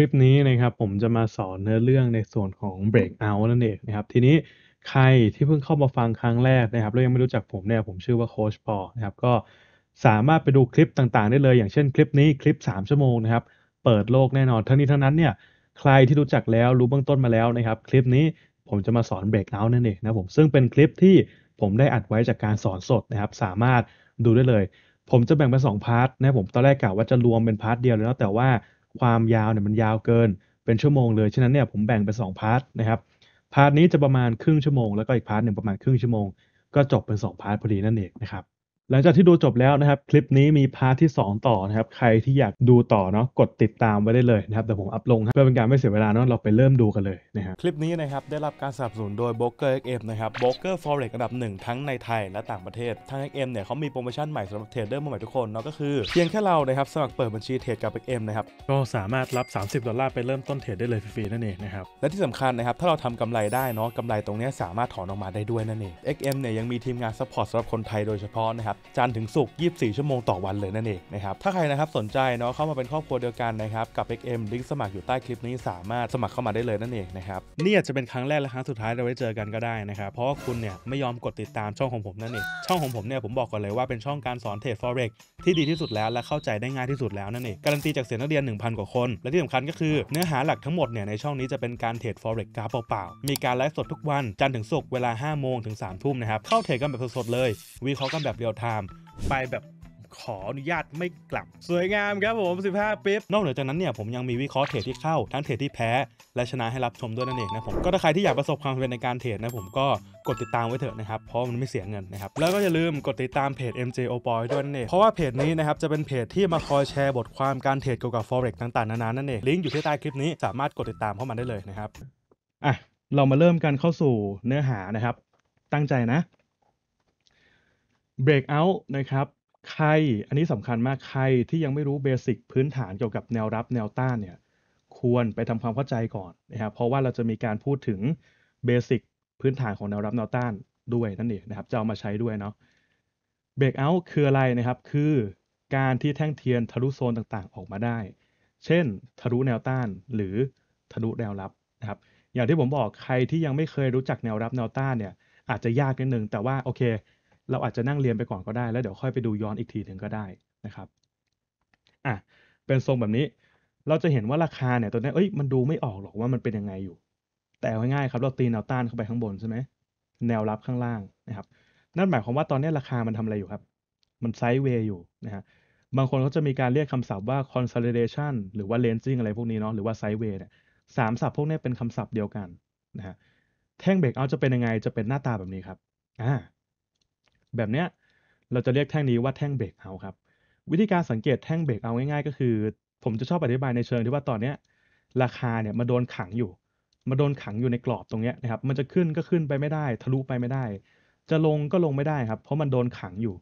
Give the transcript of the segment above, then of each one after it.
ลิปนี้นะครับผมจะมาสอนเนื้อเรื่องในส่วนของ breakout นั่นเองนะครับทีนี้ใครที่เพิ่งเข้ามาฟังครั้งแรกนะครับ แล้วยังไม่รู้จักผมเนี่ยผมชื่อว่าโคชปอนะครับก็สามารถไปดูคลิปต่างๆ ได้เลย อย่างเช่นคลิปนี้คลิป 3 ชั่วโมงนะครับ เปิดโลกแน่นอนทั้งนี้ทั้งนั้นเนี่ยใครที่รู้จักแล้วรู้เบื้องต้นมาแล้วนะครับคลิปนี้ผมจะมาสอนเบรกเอา t ์นั่นเองนะผมซึ่งเป็นคลิปที่ผมได้อัดไว้จากการสอนสดนะครับสามารถดูได้เลย ผมจะแบ่งเป็นสองพาร์ทนะผมตอนแรกกะว่าจะรวมเป็นพาร์ทเดียวเลยนะแต่ว่าความยาวเนี่ยมันยาวเกินเป็นชั่วโมงเลยฉะนั้นเนี่ยผมแบ่งเป็นสองพาร์ทนะครับพาร์ทนี้จะประมาณครึ่งชั่วโมง แล้วก็อีกพาร์ทหนึ่งประมาณครึ่งชั่วโมงก็จบเป็นสองพาร์ทพอดีนั่นเองนะครับหลังจากที่ดูจบแล้วนะครับ คลิปนี้มีพาร์ทที่ 2 ต่อนะครับ ใครที่อยากดูต่อเนาะกดติดตามไว้ได้เลยนะครับแต่ผมอัพลงเพื่อเป็นการไม่เสียเวลาเนาะเราไปเริ่มดูกันเลยนะครับคลิปนี้นะครับ ได้รับการสนับสนุนโดย b r o k e r XM นะครับโบรกเกอร์ฟอเร็กันดับหนึ่งทั้งในไทยและต่างประเทศทาง XM เนี่ยเขามีโปรโมชั่นใหม่สำหรับเทรดเดอร์มือใหม่ทุกคนเนาะก็คือเพียงแค่เรานะครับสมัครเปิดบัญชีเทรดกับ XM นะครับก็สามารถรับ 30 ดอลลาร์ไปเริ่มต้นเทรดได้เลยฟรีๆ นั่นเองนะครับและที่สำคัญนะครับถ้าเราทำกำไรได้เนาะกำไรตรงนี้สามารถถอนออกมาได้ด้วยนั่นเอง XM เนี่ยยังมีทีมงานซัพพอร์ตสำหรับคนไทยโดยเฉพาะนะครับจันทร์ถึงศุกร์24 ชั่วโมงต่อวันเลยนั่นเองนะครับ ถ้าใครนะครับสนใจเนาะเข้ามาเป็นครอบครัวเดียวกันนะครับ กับ XM ลิงก์สมัครอยู่ใต้คลิปนี้สามารถสมัครเข้ามาได้เลยนั่นเองนะครับนี่อาจจะเป็นครั้งแรกและครั้งสุดท้ายเราไว้เจอกันก็ได้นะครับ เพราะว่าคุณเนี่ยไม่ยอมกดติดตามช่องของผมนั่นเอง ช่องของผมเนี่ยผมบอกก่อนเลยว่าเป็นช่องการสอนเทรด forex ที่ดีที่สุดแล้วและเข้าใจได้ง่ายที่สุดแล้วนั่นเอง การันตีจากเสียนักเรียน1,000 กว่าคน และที่สำคัญก็คือเนื้อหาหลักทั้งหมดเนี่ยในช่องนี้จะเป็นการเทรดอเร็กกราฟเปล่าๆมีการไลฟ์สดทุกวันจันทร์ถึงศุกร์เวลา5โมงถึง3ทุ่มนะครับเข้าเทรดกันแบบสดๆเลย วิเคราะห์กันแบบเรียลไทามไปแบบขออนุญาตไม่กลับสวยงามครับผม 15ปิ๊บ นอกเหนือจากนั้นเนี่ยผมยังมีวิเคราะห์เทรดที่เข้า ทั้งเทรดที่แพ้ และชนะให้รับชมด้วยนั่นเองนะผม ก็ถ้าใครที่อยากประสบความสำเร็จในการเทรดนะผมก็กดติดตามไว้เถอะนะครับ เพราะมันไม่เสียเงินนะครับ แล้วก็อย่าลืมกดติดตามเพจ MJ o p o y ด้วยนั่นเองเพราะว่าเพจนี้นะครับจะเป็นเพจที่มาคอยแชร์บทความการเทรดเกี่ยวกับ forex ต่างๆ นานา นั่นเอง ลิงก์อยู่ที่ใต้คลิปนี้สามารถกดติดตามเข้ามาได้เลยนะครับ อ่ะเรามาเริ่มกันเข้าสู่เนื้อหานะครับ ตั้งใจนะบรกเอาท์นะครับใครอันนี้สำคัญมากใครที่ยังไม่รู้เบสิกพื้นฐานเกี่ยวกับแนวรับแนวต้านเนี่ยควรไปทำความเข้าใจก่อน นะครับเพราะว่าเราจะมีการพูดถึงเบสิกพื้นฐานของแนวรับ แนวต้านด้วย นั่นเองนะครับจะเอามาใช้ด้วยเนาะเบรกเอาท์คืออะไรนะครับคือการที่แท่งเทียนทะลุโซนต่างๆออกมาได้ เช่น ทะลุแนวต้านหรือทะลุแนวรับนะครับอย่างที่ผมบอกใครที่ยังไม่เคยรู้จักแนวรับแนวต้านเนี่ยอาจจะยากนิดนึงแต่ว่าโอเคเราอาจจะนั่งเรียนไปก่อนก็ได้ แล้วเดี๋ยวค่อยไปดูย้อนอีกทีหนึ่งก็ได้นะครับ อ่ะ เป็นทรงแบบนี้ เราจะเห็นว่าราคาเนี่ยตัวนี้เอ้ย มันดูไม่ออกหรอกว่ามันเป็นยังไงอยู่ แต่ ง่ายๆครับ เราตีแนวต้านเข้าไปข้างบนใช่ไหมแนวรับข้างล่างนะครับ นั่นหมายความว่าตอนนี้ราคา มันทำอะไรอยู่ครับ มันไซด์เวย์อยู่นะฮะ บางคนเขาจะมีการเรียกคำศัพท์ว่า consolidation หรือว่า ranging อะไรพวกนี้เนาะ หรือว่า sideway เนี่ยสามศัพท์พวกนี้เป็นคำศัพท์เดียวกันนะฮะ แท่งเบรกเอาจะเป็นยังไง จะเป็นหน้าตาแบบนี้ครับอ่าแบบเนี้ยเราจะเรียกแท่งนี้ว่าแท่งเบรกเอาครับวิธีการสังเกตแท่งเบรกเอาง่ายๆ ก็คือ ผมจะชอบอธิบายในเชิงที่ว่าตอนเนี้ย ราคาเนี่ยมาโดนขังอยู่มาโดนขังอยู่ในกรอบตรงเนี้ยนะครับมันจะขึ้นก็ขึ้นไปไม่ได้ทะลุไปไม่ได้ จะลงก็ลงไม่ได้ครับ เพราะมันโดนขังอยู่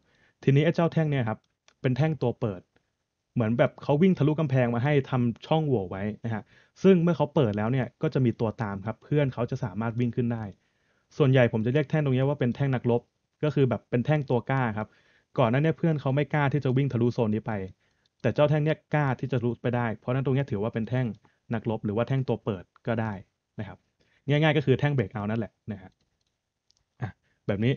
ทีนี้ไอ้เจ้าแท่งเนี่ยครับเป็นแท่งตัวเปิด เหมือนแบบเขาวิ่งทะลุกำแพงมาให้ทำช่องโหว่ไว้นะฮะซึ่งเมื่อเขาเปิดแล้วเนี่ยก็จะมีตัวตามครับเพื่อนเขาจะสามารถวิ่งขึ้นได้ ส่วนใหญ่ผมจะเรียกแท่งตรงนี้ว่าเป็นแท่งนักลบก็คือแบบเป็นแท่งตัวกล้าครับ ก่อนหน้านี้เพื่อนเขาไม่กล้าที่จะวิ่งทะลุโซนนี้ไป แต่เจ้าแท่งเนี้ยกล้าที่จะทะลุไปได้ เพราะนั้นตรงนี้ถือว่าเป็นแท่งนักลบหรือว่าแท่งตัวเปิดก็ได้นะครับ ง่ายๆก็คือแท่งเบรกเอา นั่นแหละนะฮะแบบนี้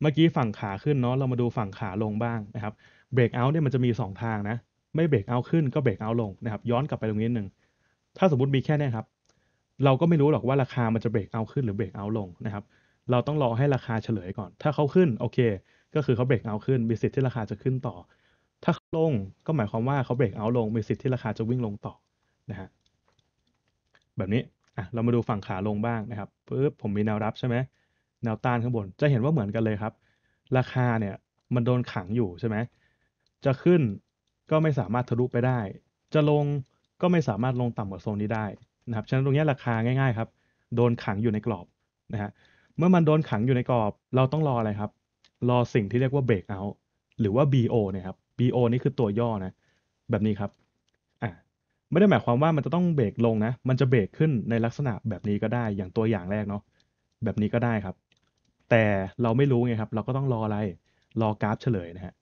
เมื่อกี้ฝั่งขาขึ้นเนาะเรามาดูฝั่งขาลงบ้างนะครับเบรกเอาเนี่ยมันจะมี2ทางนะไม่เบรกเอาขึ้นก็เบรกเอาลงนะครับ ย้อนกลับไปตรงนี้หนึ่งถ้าสมมติมีแค่นี้ครับ เราก็ไม่รู้หรอกว่าราคามันจะเบรกเอา ขึ้นหรือเบรกเอาลงนะครับเราต้องรอให้ราคาเฉลยก่อน ถ้าเขาขึ้นโอเค ก็คือเขาเบรกเอาขึ้น มีสิทธิ์ที่ราคาจะขึ้นต่อ ถ้าลงก็หมายความว่าเขาเบรกเอาลงมีสิทธิ์ที่ราคาจะวิ่งลงต่อนะฮะ แบบนี้ อ่ะ เรามาดูฝั่งขาลงบ้างนะครับ ปึ๊บ ผมมีแนวรับใช่ไหม แนวต้านข้างบน จะเห็นว่าเหมือนกันเลยครับ ราคาเนี่ยมันโดนขังอยู่ใช่ไหมจะขึ้นก็ไม่สามารถทะลุไปได้ จะลงก็ไม่สามารถลงต่ำกว่าโซนนี้ได้นะครับ ฉะนั้นตรงนี้ราคาง่ายๆ ครับ โดนขังอยู่ในกรอบนะฮะเมื่อมันโดนขังอยู่ในกรอบ เราต้องรออะไรครับ รอสิ่งที่เรียกว่า break out หรือว่า BO นะครับ BO นี่คือตัวย่อนะ แบบนี้ครับอ่ะไม่ได้หมายความว่ามันจะต้องเบรกลงนะ มันจะเบรกขึ้นในลักษณะแบบนี้ก็ได้อย่างตัวอย่างแรกเนาะแบบนี้ก็ได้ครับ แต่เราไม่รู้ไงครับ เราก็ต้องรออะไรรอกราฟ เฉลยนะฮะ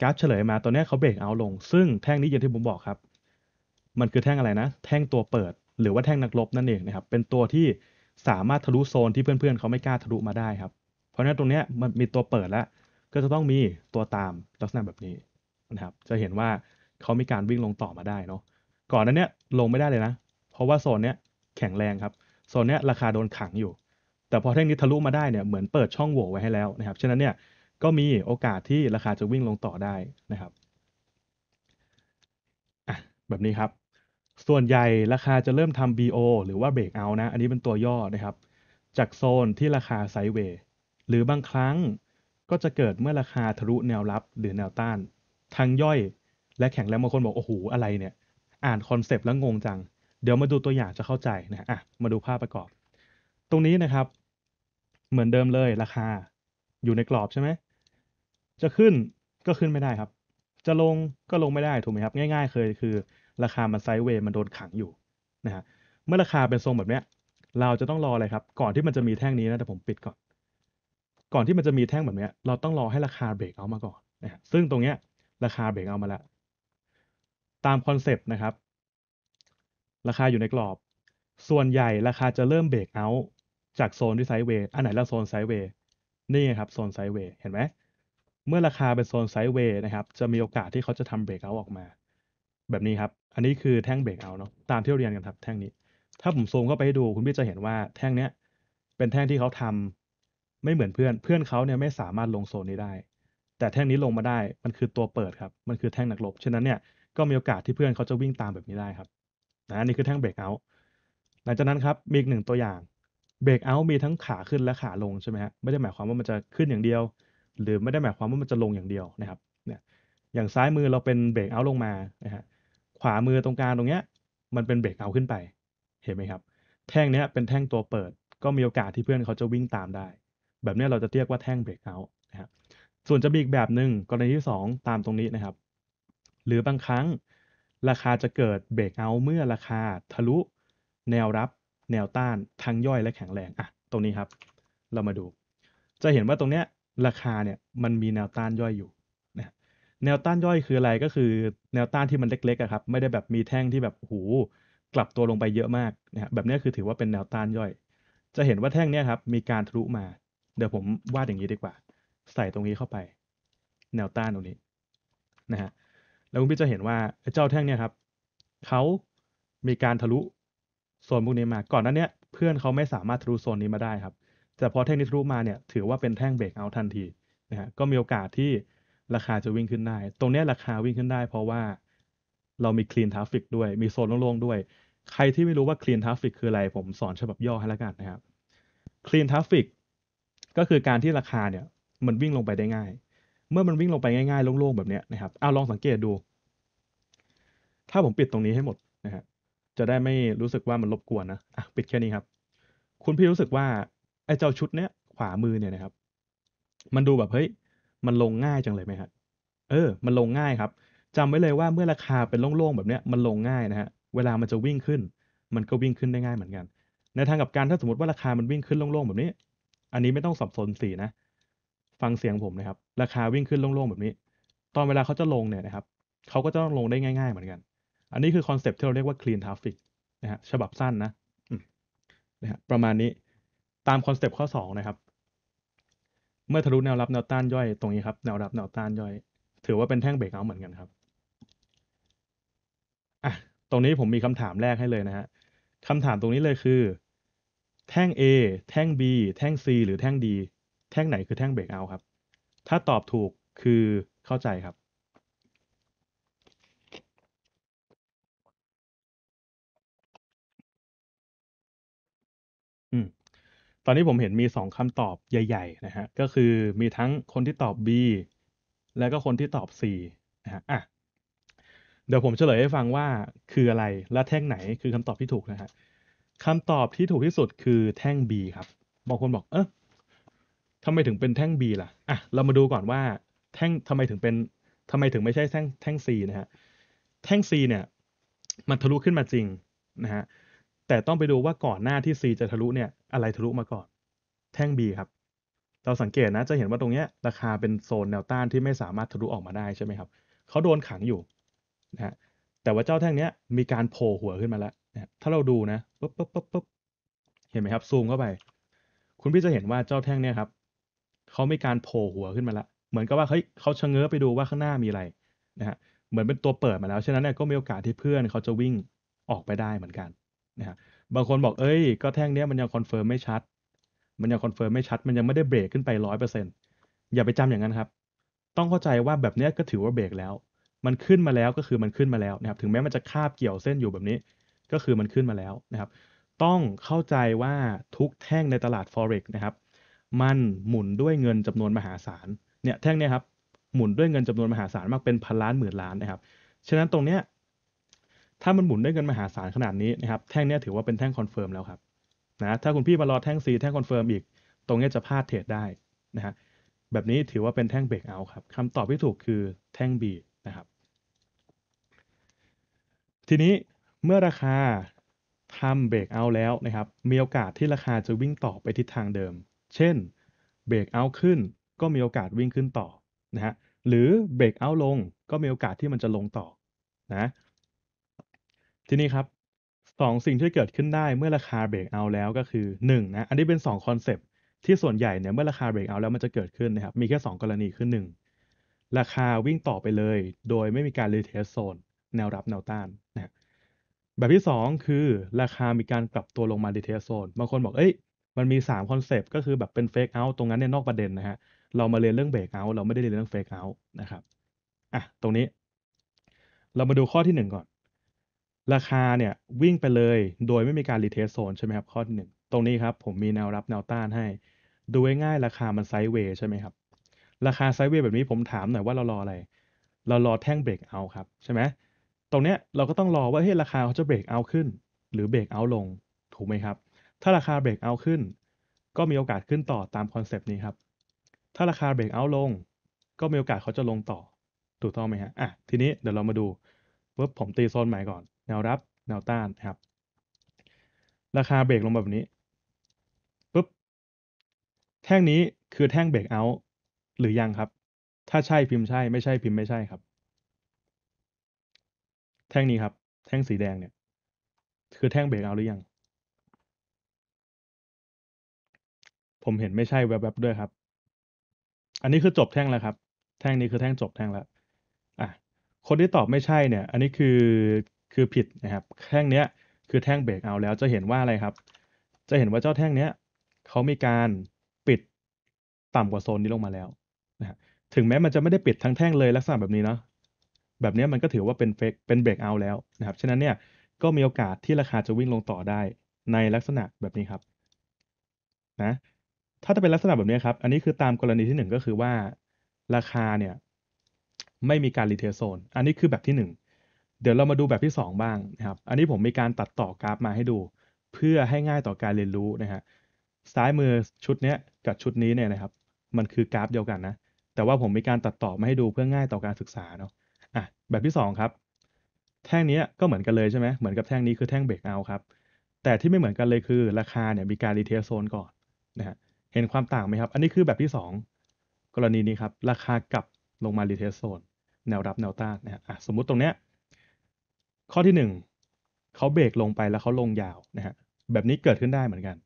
กราฟเฉลยมาตัวนี้เขาเบรกเอาลง ซึ่งแท่งนี้อย่างที่ผมบอกครับมันคือแท่งอะไรนะ แท่งตัวเปิด หรือว่าแท่งนักลบนั่นเองนะครับเป็นตัวที่สามารถทะลุโซนที่เพื่อนๆ เขาไม่กล้าทะลุมาได้ครับ เพราะฉะนั้นตรงนี้มันมีตัวเปิดแล้ว ก็จะต้องมีตัวตามลักษณะแบบนี้นะครับ จะเห็นว่าเขามีการวิ่งลงต่อมาได้เนาะ ก่อนนั้นเนี้ย ลงไม่ได้เลยนะ เพราะว่าโซนเนี้ยแข็งแรงครับ โซนเนี้ยราคาโดนขังอยู่ แต่พอเท่งนี้ทะลุมาได้เนี่ยเหมือนเปิดช่องโหว่ไว้ให้แล้วนะครับ ฉะนั้นเนี่ยก็มีโอกาสที่ราคาจะวิ่งลงต่อได้นะครับ แบบนี้ครับส่วนใหญ่ ราคาจะเริ่มทำ BO หรือว่า breakout นะ อันนี้เป็นตัวย่อนะครับ จากโซนที่ราคาไซด์เวย์หรือบางครั้งก็จะเกิดเมื่อราคาทะลุแนวรับหรือแนวต้านทั้งย่อยและแข็งแล้วบางคนบอก โอ้โห อะไรเนี่ย อ่านคอนเซปต์แล้วงงจัง เดี๋ยวมาดูตัวอย่างจะเข้าใจนะ อ่ะ มาดูภาพประกอบ ตรงนี้นะครับ เหมือนเดิมเลย ราคาอยู่ในกรอบใช่ไหม จะขึ้นก็ขึ้นไม่ได้ครับ จะลงก็ลงไม่ได้ถูกไหมครับ ง่ายๆ เคยคือราคามันไซด์เวย์มันโดนขังอยู่นะฮะเมื่อราคาเป็นทรงแบบเนี้ยเราจะต้องรออะไรครับ ก่อนที่มันจะมีแท่งนี้นะแต่ผมปิดก่อน ก่อนที่มันจะมีแท่งแบบเนี้ย เราต้องรอให้ราคาเบรกเอามาก่อนนะฮะซึ่งตรงเนี้ยราคาเบรกเอามาแล้วตามคอนเซปต์นะครับราคาอยู่ในกรอบ ส่วนใหญ่ราคาจะเริ่มเบรกเอา จากโซนที่ไซด์เวย์ อันไหนละโซนไซด์เวย์ นี่ไงครับโซนไซด์เวย์เห็นไหมเมื่อราคาเป็นโซนไซด์เวย์นะครับ จะมีโอกาสที่เขาจะทำเบรกเอาออกมาแบบนี้ครับ อันนี้คือแท่งเบรกเอาเนาะ ตามที่เราเรียนกันครับแท่งนี้ ถ้าผมซูมเข้าไปให้ดู คุณพี่จะเห็นว่าแท่งเนี้ยเป็นแท่งที่เขาทำ ไม่เหมือนเพื่อน เพื่อนเขาเนี่ยไม่สามารถลงโซนนี้ได้ แต่แท่งนี้ลงมาได้ มันคือตัวเปิดครับ มันคือแท่งหนักลบ ฉะนั้นเนี่ยก็มีโอกาสที่เพื่อนเขาจะวิ่งตามแบบนี้ได้ครับนะนี่คือแท่งเบรกเอา หลังจากนั้นครับ มีอีกหนึ่งตัวอย่าง เบรกเอา มีทั้งขาขึ้นและขาลงใช่ไหมฮะ ไม่ได้หมายความว่ามันจะขึ้นอย่างเดียว หรือไม่ได้หมายความว่ามันจะลงอย่างเดียวนะครับเนี่ยอย่างซ้ายมือเราเป็นเบรกเอา ลงมานะฮะขวามือตรงกลางตรงเนี้ยมันเป็นเบรกเอาขึ้นไป เห็นไหมครับ แท่งเนี้ยเป็นแท่งตัวเปิดก็มีโอกาสที่เพื่อนเขาจะวิ่งตามได้แบบนี้เราจะเรียกว่าแท่งเบรกเอานะครับส่วนจะมีอีกแบบหนึ่งกรณีที่ 2 ตามตรงนี้นะครับ หรือบางครั้ง ราคาจะเกิดเบรกเอา เมื่อราคาทะลุ แนวรับแนวต้านทั้งย่อยและแข็งแรงอ่ะตรงนี้ครับเรามาดู จะเห็นว่าตรงเนี้ยราคาเนี่ยมันมีแนวต้านย่อยอยู่แนวต้านย่อยคืออะไรก็คือแนวต้านที่มันเล็กๆครับไม่ได้แบบมีแท่งที่แบบหูกลับตัวลงไปเยอะมากนะับแบบนี้คือถือว่าเป็นแนวต้านย่อย จะเห็นว่าแท่งเนี้ยครับมีการทะลุมา เดี๋ยวผมวาดอย่างนี้ดีกว่า ใส่ตรงนี้เข้าไป แนวต้านตรงนี้นะฮะแล้วคุณพี่จะเห็นว่าเจ้าแท่งเนี้ยครับเขามีการทะลุโซนพวกนี้มา ก่อนนั้นเนี้เพื่อนเขาไม่สามารถทะลุโซนนี้มาได้ครับแต่พอแท่งนี้ทะลุมาเนี่ย ถือว่าเป็นแท่งเบรกเอาทันทีนะฮะก็มีโอกาสที่ราคาจะวิ่งขึ้นได้ ตรงนี้ราคาวิ่งขึ้นได้เพราะว่าเรามี clean traffic ด้วย มีโซนโล่งๆด้วย ใครที่ไม่รู้ว่า clean traffic คืออะไร ผมสอนฉบับย่อให้ละกันนะครับ clean traffic ก็คือการที่ราคาเนี่ย มันวิ่งลงไปได้ง่าย เมื่อมันวิ่งลงไปง่ายๆ โล่ง ๆ แบบนี้นะครับเอาลองสังเกตดู ถ้าผมปิดตรงนี้ให้หมดนะฮะ จะได้ไม่รู้สึกว่ามันรบกวนนะ อ่ะ ปิดแค่นี้ครับ คุณพี่รู้สึกว่าไอ้เจ้าชุดเนี้ยขวามือเนี่ยนะครับ มันดูแบบเฮ้ยมันลงง่ายจังเลยไหมครับ เออ มันลงง่ายครับ จำไว้เลยว่าเมื่อราคาเป็นโล่งๆ แบบเนี้ยมันลงง่ายนะฮะ เวลามันจะวิ่งขึ้น มันก็วิ่งขึ้นได้ง่าย เหมือนกัน ในทางกับการถ้าสมมติว่าราคามันวิ่งขึ้นโล่งๆแบบนี้ อันนี้ไม่ต้องสับสนสีนะ ฟังเสียงผมนะครับ ราคาวิ่งขึ้นโล่งๆแบบนี้ ตอนเวลาเขาจะลงเนี่ยนะครับ เขาก็จะต้องลงได้ง่ายๆเหมือนกัน อันนี้คือคอนเซปที่เราเรียกว่า clean traffic นะฮะ ฉบับสั้นนะ นะฮะ ประมาณนี้ ตามคอนเซปต์ข้อ2นะครับเมื่อทะลุแนวรับแนวต้านย่อยตรงนี้ครับแนวรับแนวต้านย่อยถือว่าเป็นแท่งเบรกเอาเหมือนกันครับอ่ะตรงนี้ผมมีคำถามแรกให้เลยนะฮะคำถามตรงนี้เลยคือ แท่ง A แท่ง B แท่ง C หรือแท่ง D แท่งไหนคือแท่งเบรกเอาครับ ถ้าตอบถูกคือเข้าใจครับตอนนี้ผมเห็นมี 2คำตอบใหญ่ๆนะฮะก็คือมีทั้งคนที่ตอบ B แล้วก็คนที่ตอบ C นะฮะอ่ะเดี๋ยวผมเฉลยให้ฟังว่าคืออะไร และแท่งไหนคือคำตอบที่ถูกนะฮะคำตอบที่ถูกที่สุดคือแท่ง B ครับบางคนบอกเออทำไมถึงเป็นแท่ง B ล่ะอ่ะเรามาดูก่อนว่าแท่งทำไมถึงเป็นทำไมถึงไม่ใช่แท่งแท่ง C นะฮะแท่ง C เนี่ย มันทะลุขึ้นมาจริงนะฮะแต่ต้องไปดูว่าก่อนหน้าที่ C จะทะลุเนี่ยอะไรทะลุมาก่อนแท่ง B ครับ เราสังเกตนะจะเห็นว่าตรงเนี้ยราคาเป็นโซนแนวต้านที่ไม่สามารถทะลุออกมาได้ใช่ไหมครับเขาโดนขังอยู่นะฮะแต่ว่าเจ้าแท่งเนี้ยมีการโผล่หัวขึ้นมาแล้วนะถ้าเราดูนะปุ๊บปุ๊บปุ๊บปุ๊บเห็นไหมครับ ซูมเข้าไป คุณพี่จะเห็นว่าเจ้าแท่งเนี้ยครับเขามีการโผล่หัวขึ้นมาแล้วเหมือนกับว่าเฮ้ยเขาชะเง้อไปดูว่าข้างหน้ามีอะไรนะฮะเหมือนเป็นตัวเปิดมาแล้วฉะนั้นเนี่ยก็มีโอกาสที่เพื่อนเขาจะวิ่งออกไปได้เหมือนกันนะฮะบางคนบอก เอ้ย ก็แท่งเนี้ยมันยังคอนเฟิร์มไม่ชัด มันยังคอนเฟิร์มไม่ชัด มันยังไม่ได้เบรกขึ้นไปร้อยเปอร์เซ็นต์อย่าไปจำอย่างนั้นครับ ต้องเข้าใจว่าแบบเนี้ยก็ถือว่าเบรกแล้ว มันขึ้นมาแล้วก็คือมันขึ้นมาแล้วนะครับ ถึงแม้มันจะคาบเกี่ยวเส้นอยู่แบบนี้ ก็คือมันขึ้นมาแล้วนะครับ ต้องเข้าใจว่าทุกแท่งในตลาด forex นะครับ มันหมุนด้วยเงินจำนวนมหาศาล เนี่ยแท่งเนี้ยครับ หมุนด้วยเงินจำนวนมหาศาลมากเป็นพันล้านหมื่นล้านนะครับ ฉะนั้นตรงเนี้ยถ้ามันหมุนได้เงินมหาศาลขนาดนี้นะครับ แท่งนี้ถือว่าเป็นแท่งคอนเฟิร์มแล้วครับ นะ ถ้าคุณพี่มารอแท่ง C แท่งคอนเฟิร์มอีก ตรงนี้จะพลาดเทรดได้นะฮะ แบบนี้ถือว่าเป็นแท่งเบรกเอาครับคำตอบที่ถูกคือแท่ง B นะครับ ทีนี้เมื่อราคาทำเบรกเอาแล้วนะครับ มีโอกาสที่ราคาจะวิ่งต่อไปทิศทางเดิม เช่น เบรกเอาขึ้น ก็มีโอกาสวิ่งขึ้นต่อ นะฮะ หรือเบรกเอาลง ก็มีโอกาสที่มันจะลงต่อ นะทีนี้ครับสองสิ่งที่เกิดขึ้นได้เมื่อราคาเบรกเอาแล้วก็คือ1นนะอันนี้เป็น2คอนเซปต์ที่ส่วนใหญ่เนี่ยเมื่อราคาเบรกเอาแล้วมันจะเกิดขึ้นนะครับมีแค่ 2 กรณีคือ1ราคาวิ่งต่อไปเลยโดยไม่มีการรีเทสโซนแนวรับ แนวต้านนะแบบที่ 2 คือราคามีการกลับตัวลงมารีเทสโซนบางคนบอกเอ้ยมันมี3คอนเซปต์ก็คือแบบเป็นเฟกเอา์ตรงนั้นเนี่ยนอกประเด็นนะฮะเรามาเรียนเรื่องเบรกเอาเราไม่ได้เรียนเรื่องเฟกเอา์นะครับอ่ะตรงนี้ เรามาดูข้อที่1ก่อนราคาเนี่ย วิ่งไปเลยโดยไม่มีการรีเทสโซนใช่ไหมครับ ข้อที่หนึ่งตรงนี้ครับ ผมมีแนวรับแนวต้านให้ ดูง่ายราคามันไซด์เวย์ใช่ไหมครับ ราคาไซด์เวย์แบบนี้ผมถามหน่อยว่าเรารออะไร เรารอแท่งเบรกเอาครับ ใช่ไหมตรงเนี้ยเราก็ต้องรอว่าเฮ้ย ราคาเขาจะเบรกเอาขึ้น หรือเบรกเอาลงถูกไหมครับ ถ้าราคาเบรกเอาขึ้น ก็มีโอกาสขึ้นต่อตามคอนเซปต์นี้ครับถ้าราคาเบรกเอาลง ก็มีโอกาสเขาจะลงต่อถูกต้องไหมฮะอ่ะทีนี้เดี๋ยวเรามาดูว่าบผมตีโซนใหม่ก่อนแนวรับแนวต้านครับ ราคาเบรกลงแบบนี้ปุ๊บ แท่งนี้คือแท่งเบรกเอาหรือยังครับ ถ้าใช่พิมพ์ใช่ ไม่ใช่พิมพ์ไม่ใช่ครับ แท่งนี้ครับ แท่งสีแดงเนี่ย คือแท่งเบรกเอาหรือยัง ผมเห็นไม่ใช่แวบๆด้วยครับ อันนี้คือจบแท่งแล้วครับ แท่งนี้คือแท่งจบแท่งแล้ว อ่ะ คนที่ตอบไม่ใช่เนี่ย อันนี้คือคือผิดนะครับแท่งเนี้ย คือแท่งเบรกเอาแล้วจะเห็นว่าอะไรครับ จะเห็นว่าเจ้าแท่งเนี้ยเขามีการปิดต่ำกว่าโซนนี้ลงมาแล้วนะถึงแม้มันจะไม่ได้ปิดทั้งแท่งเลยลักษณะแบบนี้เนาะแบบนี้มันก็ถือว่าเป็นเฟกเป็นเบรกเอาแล้วนะครับฉะนั้นเนี่ยก็มีโอกาสที่ราคาจะวิ่งลงต่อได้ในลักษณะแบบนี้ครับนะถ้าจะเป็นลักษณะแบบนี้ครับอันนี้คือตามกรณีที่1ก็คือว่าราคาเนี่ยไม่มีการรีเทลโซนอันนี้คือแบบที่เดี๋ยวเรามาดูแบบที่ 2 บ้างนะครับ อันนี้ผมมีการตัดต่อกราฟมาให้ดู เพื่อให้ง่ายต่อการเรียนรู้นะฮะ ซ้ายมือชุดนี้กับชุดนี้เนี่ยนะครับ มันคือกราฟเดียวกันนะ แต่ว่าผมมีการตัดต่อมาให้ดูเพื่อง่ายต่อการศึกษาเนาะ อ่ะแบบที่2ครับ แท่งนี้ก็เหมือนกันเลยใช่ไหมเหมือนกับแท่งนี้คือแท่งเบรกเอาครับ แต่ที่ไม่เหมือนกันเลยคือราคาเนี่ยมีการรีเทสโซนก่อนนะฮะ เห็นความต่างไหมครับ อันนี้คือแบบที่ 2 กรณีนี้ครับ ราคากลับลงมารีเทสโซนแนวรับแนวต้านนะฮะสมมุติตรงเนี้ยข้อที่ 1 เขาเบรกลงไปแล้วเขาลงยาวนะฮะแบบนี้เกิดขึ้นได้เหมือนกัน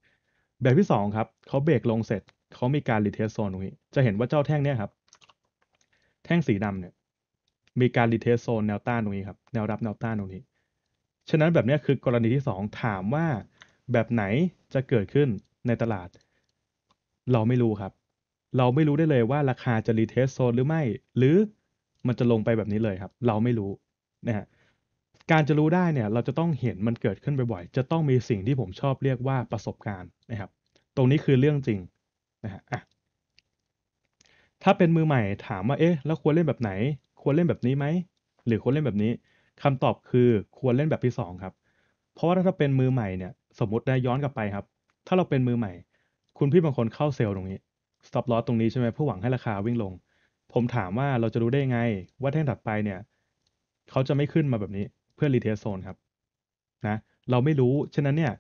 แบบที่2ครับเขาเบรกลงเสร็จเขามีการรีเทสโซนตรงนี้ จะเห็นว่าเจ้าแท่งเนี้ยครับ แท่งสีดำเนี่ย มีการรีเทสโซนแนวต้านตรงนี้ครับแนวรับแนวต้านตรงนี้ฉะนั้นแบบนี้คือกรณีที่ 2 ถามว่าแบบไหนจะเกิดขึ้นในตลาด เราไม่รู้ครับ เราไม่รู้ได้เลยว่าราคาจะรีเทสโซนหรือไม่หรือมันจะลงไปแบบนี้เลยครับ เราไม่รู้นะฮะการจะรู้ได้เนี่ยเราจะต้องเห็นมันเกิดขึ้นบ่อยๆ จะต้องมีสิ่งที่ผมชอบเรียกว่าประสบการณ์นะครับ ตรงนี้คือเรื่องจริงนะฮะถ้าเป็นมือใหม่ถามว่าเอ๊ะแล้วควรเล่นแบบไหน ควรเล่นแบบนี้ไหม หรือควรเล่นแบบนี้ คำตอบคือควรเล่นแบบที่2ครับเพราะว่าถ้าเป็นมือใหม่เนี่ยสมมติได้ย้อนกลับไปครับ ถ้าเราเป็นมือใหม่ คุณพี่บางคนเข้าเซลล์ตรงนี้สต็อปลอ s ตรงนี้ใช่ไหมเพื่อหวังให้ราคาวิ่งลง ผมถามว่าเราจะรู้ได้ไงว่าแท่งถัดไปเนี่ยเขาจะไม่ขึ้นมาแบบนี้เพื่อรีเทสโซนครับนะเราไม่รู้ ฉะนั้นเนี่ย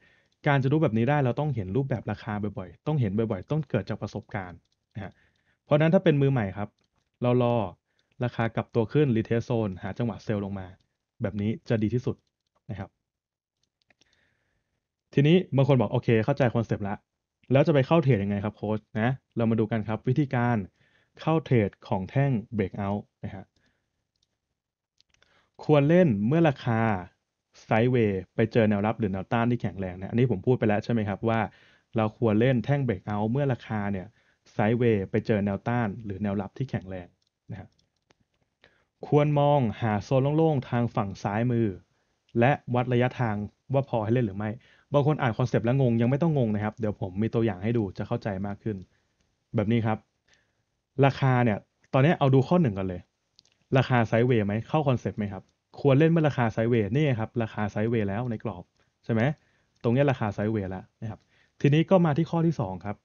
การจะรู้แบบนี้ได้เราต้องเห็นรูปแบบราคาบ่อยๆต้องเห็นบ่อยๆต้องเกิดจากประสบการณ์นะฮะเพราะนั้นถ้าเป็นมือใหม่ครับเรารอราคากลับตัวขึ้นรีเทสโซนหาจังหวะเซลล์ลงมา แบบนี้จะดีที่สุดนะครับ ทีนี้บางคนบอกโอเค เข้าใจคอนเซปต์ละแล้วจะไปเข้าเทรดยังไงครับโค้ชนะเรามาดูกันครับวิธีการเข้าเทรดของแท่งเบรกเอาท์นะฮะควรเล่นเมื่อราคาไซด์เวย์ไปเจอแนวรับหรือแนวต้านที่แข็งแรงนะอันนี้ผมพูดไปแล้วใช่ไหมครับว่าเราควรเล่นแท่งเบรกเอาเมื่อราคาเนี่ยไซด์เวย์ไปเจอแนวต้านหรือแนวรับที่แข็งแรงนะครับควรมองหาโซนโล่ง ๆทางฝั่งซ้ายมือ และวัดระยะทางว่าพอให้เล่นหรือไม่บางคนอ่านคอนเซปต์แล้วงงยังไม่ต้องงงนะครับเดี๋ยวผมมีตัวอย่างให้ดูจะเข้าใจมากขึ้น แบบนี้ครับ ราคาเนี่ยตอนนี้เอาดูข้อหนึ่งกันเลยราคาไซด์เวย์ไหมเข้าคอนเซ็ปต์ไหมครับควรเล่นเมื่อราคาไซด์เวย์นี่ครับ ราคาไซด์เวย์แล้วในกรอบ ใช่ไหมตรงนี้ราคาไซด์เวย์แล้วนะครับ ทีนี้ก็มาที่ข้อที่2ครับ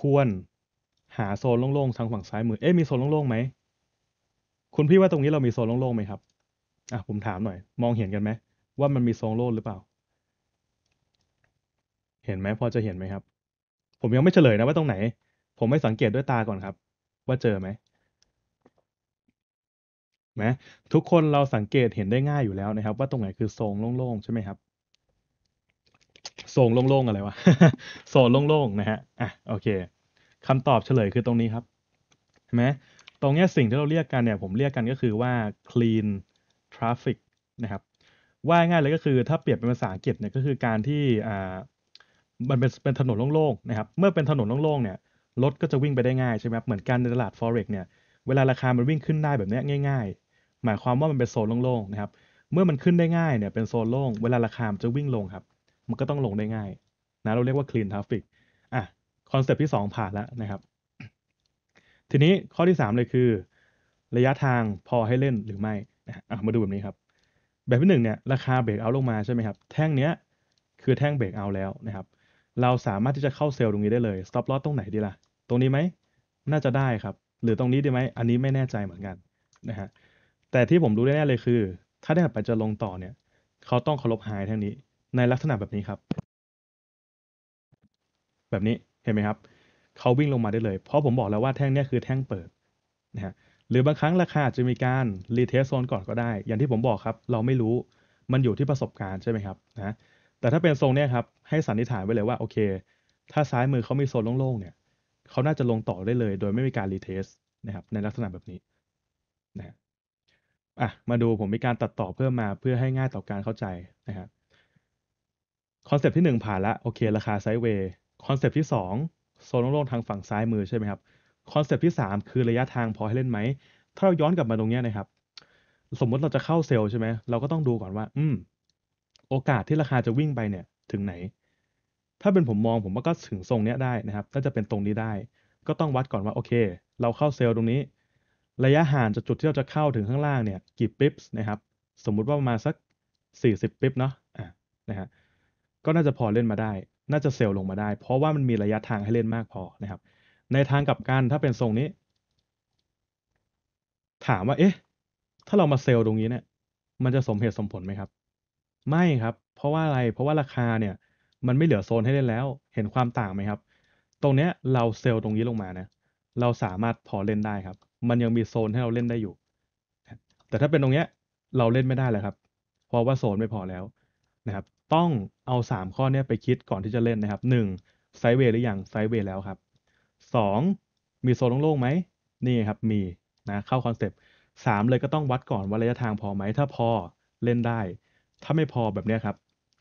ควรหาโซนโล่งๆทางฝั่งซ้ายมือเอ๊ะมีโซนโล่งๆไหมคุณพี่ว่าตรงนี้เรามีโซนโล่งๆไหมครับ อ่ะ ผมถามหน่อย มองเห็นกันไหมว่ามันมีโซนโล่งหรือเปล่า เห็นไหมพอจะเห็นไหมครับ ผมยังไม่เฉลยนะว่าตรงไหน ผมไม่สังเกตด้วยตาก่อนครับ ว่าเจอไหมไหมทุกคนเราสังเกตเห็นได้ง่ายอยู่แล้วนะครับ ว่าตรงไหนคือโซงโล่งๆใช่ไหมครับโซงโล่งๆอะไรวะโซงโล่งๆนะฮะอ่ะโอเค คำตอบเฉลยคือตรงนี้ครับเห็นไหมตรงนี้สิ่งที่เราเรียกกันเนี่ยผมเรียกกันก็คือว่า clean traffic นะครับ ว่าง่ายเลยก็คือถ้าเปรียบเป็นภาษาอังกฤษเนี่ยก็คือการที่อ่ามันเป็นเป็นถนนโล่งๆนะครับเมื่อเป็นถนนโล่งๆเนี่ยรถก็จะวิ่งไปได้ง่ายใช่ไหมครับเหมือนกันในตลาด forex เนี่ยเวลาราคามันวิ่งขึ้นได้แบบนี้ง่ายหมายความว่ามันเป็นโซนโล่งๆนะครับ เมื่อมันขึ้นได้ง่ายเนี่ยเป็นโซนโล่ง เวลาราคาจะวิ่งลงครับ มันก็ต้องลงได้ง่ายนะเราเรียกว่า clean traffic อ่ะคอนเซปต์ที่ 2 ผ่านแล้วนะครับ ทีนี้ข้อที่ 3 เลยคือ ระยะทางพอให้เล่นหรือไม่นะอ่ะมาดูแบบนี้ครับ แบบที่1เนี่ยราคาเบรกเอาลงมาใช่ไหมครับ แท่งเนี้ยคือแท่งเบรกเอาแล้วนะครับ เราสามารถที่จะเข้าเซลล์ตรงนี้ได้เลย stop loss ตรงไหนดีล่ะตรงนี้ไหมน่าจะได้ครับ หรือตรงนี้ดีไหมอันนี้ไม่แน่ใจเหมือนกันนะฮะแต่ที่ผมรู้แน่เลยคือถ้าได้ไปจะลงต่อเนี่ย เขาต้องเคารพไฮเท่งนี้ในลักษณะแบบนี้ครับ แบบนี้เห็นไหมครับเขาวิ่งลงมาได้เลยเพราะผมบอกแล้วว่าแท่งนี้คือแท่งเปิดนะฮะหรือบางครั้งราคาจะมีการรีเทสโซนก่อนก็ได้ อย่างที่ผมบอกครับ เราไม่รู้มันอยู่ที่ประสบการณ์ใช่ไหมครับนะแต่ถ้าเป็นทรงนี้ครับ ให้สันนิษฐานไว้เลยว่าโอเค ถ้าซ้ายมือเขามีโซนโล่งๆเนี่ยเขาน่าจะลงต่อได้เลย โดยไม่มีการรีเทสนะครับในลักษณะแบบนี้นะอ่ะมาดูผมมีการตัดต่อเพิ่มมาเพื่อให้ง่ายต่อการเข้าใจนะครับคอนเซปต์ที่ 1 ผ่านละโอเค ราคาไซด์เวย์คอนเซปต์ที่ 2 โซนโล่งทางฝั่งซ้ายมือใช่ไหมครับคอนเซปต์ที่ 3 คือระยะทางพอให้เล่นไหม ถ้าเราย้อนกลับมาตรงนี้นะครับ สมมติเราจะเข้าเซลล์ใช่ไหมเราก็ต้องดูก่อนว่า อืม โอกาสที่ราคาจะวิ่งไปเนี่ยถึงไหน ถ้าเป็นผมมองผมว่าก็ถึงทรงเนี้ยได้นะครับน่าจะเป็นตรงนี้ได้ ก็ต้องวัดก่อนว่าโอเค เราเข้าเซลล์ตรงนี้ระยะห่างจากจุดที่เราจะเข้าถึงข้างล่างเนี่ยกี่ปิ๊บส์นะครับสมมุติว่าประมาณสัก 40ปิ๊บเนาะอ่ะนะฮะก็น่าจะพอเล่นมาได้ น่าจะเซลลงมาได้ เพราะว่ามันมีระยะทางให้เล่นมากพอนะครับ ในทางกลับกันถ้าเป็นทรงนี้ ถามว่าเอ๊ะถ้าเรามาเซลล์ตรงนี้เนี่ยมันจะสมเหตุสมผลไหมครับ ไม่ครับเพราะว่าอะไรเพราะว่าราคาเนี่ยมันไม่เหลือโซนให้เล่นแล้วเห็นความต่างไหมครับ ตรงเนี้ยเราเซลล์ตรงนี้ลงมานะเราสามารถพอเล่นได้ครับมันยังมีโซนให้เราเล่นได้อยู่ แต่ถ้าเป็นตรงเนี้ยเราเล่นไม่ได้เลยครับ เพราะว่าโซนไม่พอแล้วนะครับ ต้องเอา 3 ข้อเนี้ยไปคิดก่อนที่จะเล่นนะครับ 1. ไซเวย์หรือยังไซเวย์แล้วครับ 2. มีโซนโล่งๆไหม นี่ครับมีนะเข้าคอนเซปต์สามเลยก็ต้องวัดก่อนว่าระยะทางพอไหม ถ้าพอเล่นได้ ถ้าไม่พอแบบนี้ครับ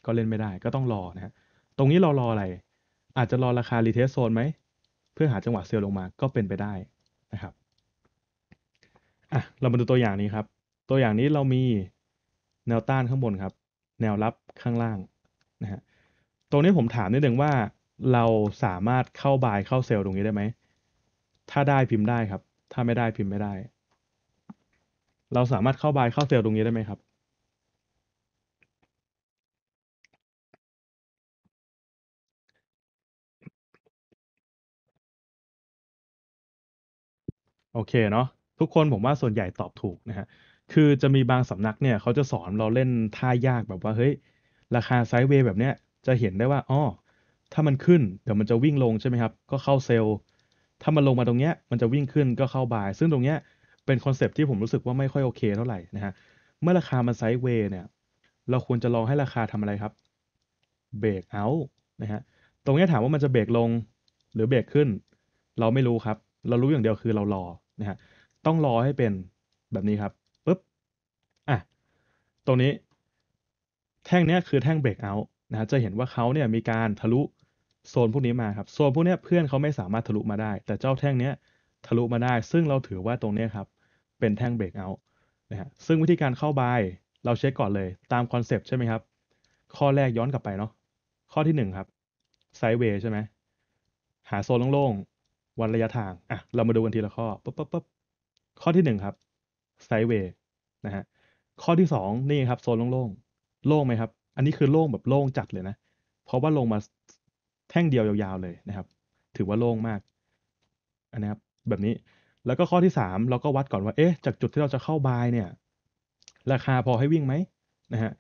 ก็เล่นไม่ได้ก็ต้องรอนะฮะตรงนี้เรารออะไร อาจจะรอราคารีเทสโซนไหมเพื่อหาจังหวะเซลลงมาก็เป็นไปได้นะครับอ่ะเรามาดูตัวอย่างนี้ครับ ตัวอย่างนี้เรามีแนวต้านข้างบนครับ แนวรับข้างล่างนะฮะตรงนี้ผมถามนิดนึงว่า เราสามารถเข้าบายเข้าเซลล์ตรงนี้ได้ไหม ถ้าได้พิมพ์ได้ครับ ถ้าไม่ได้พิมพ์ไม่ได้ เราสามารถเข้าบายเข้าเซลล์ตรงนี้ได้ไหมครับ โอเคเนาะทุกคนผมว่าส่วนใหญ่ตอบถูกนะฮะคือจะมีบางสำนักเนี่ยเขาจะสอนเราเล่นท่ายากแบบว่าเฮ้ยราคาไซด์เวย์แบบเนี้ย จะเห็นได้ว่าอ๋อถ้ามันขึ้นเดี๋ยวมันจะวิ่งลงใช่ไหมครับ ก็เข้าเซลล์ถ้ามันลงมาตรงเนี้ย มันจะวิ่งขึ้นก็เข้าบาย ซึ่งตรงเนี้ย เป็นคอนเซปที่ผมรู้สึกว่าไม่ค่อยโอเคเท่าไหร่นะฮะเมื่อราคามันไซด์เวย์เนี่ย เราควรจะลองให้ราคาทำอะไรครับเบรกเอา นะฮะตรงนี้ถามว่ามันจะเบรกลงหรือเบรกขึ้น เราไม่รู้ครับ เรารู้อย่างเดียวคือเรารอ นะฮะต้องรอให้เป็นแบบนี้ครับปุ๊บอ่ะตรงนี้แท่งนี้คือแท่งเบรกเอาท์นะับจะเห็นว่าเขาเนี่ยมีการทะลุโซนพวกนี้มาครับโซนพวกนี้เพื่อนเขาไม่สามารถทะลุมาได้ แต่เจ้าแท่งนี้ทะลุมาได้ ซึ่งเราถือว่าตรงนี้ครับ เป็นแท่งเบรกเอาท์นะฮะซึ่งวิธีการเข้าบายเราเช็คก่อนเลยตามคอนเซปต์ใช่ไหมครับข้อแรกย้อนกลับไปเนาะข้อที่1ครับไซด์เวย์ใช่ไหมหาโซนโล่งๆวันระยะทางอ่ะเรามาดูกันทีละข้อปุ๊บปุ๊บปุ๊บข้อที่หนึ่งครับไซเวย์นะฮะข้อที่สองนี่ครับโซนโล่งๆโล่งไหมครับ อันนี้คือโล่งแบบโล่งจัดเลยนะเพราะว่าลงมาแท่งเดียวยาว ๆเลยนะครับ ถือว่าโล่งมากอันนี้ครับแบบนี้แล้วก็ข้อที่สามเราก็วัดก่อนว่า เอ๊ะจากจุดที่เราจะเข้าบายเนี่ยราคาพอให้วิ่งไหมนะฮะ